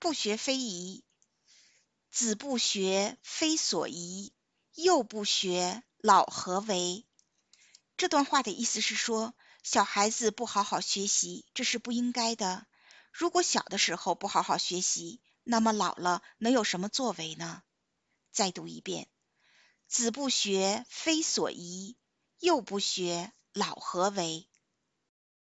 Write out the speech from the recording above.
不学非宜，子不学非所宜，幼不学，老何为？这段话的意思是说，小孩子不好好学习，这是不应该的。如果小的时候不好好学习，那么老了能有什么作为呢？再读一遍：子不学，非所宜；幼不学，老何为？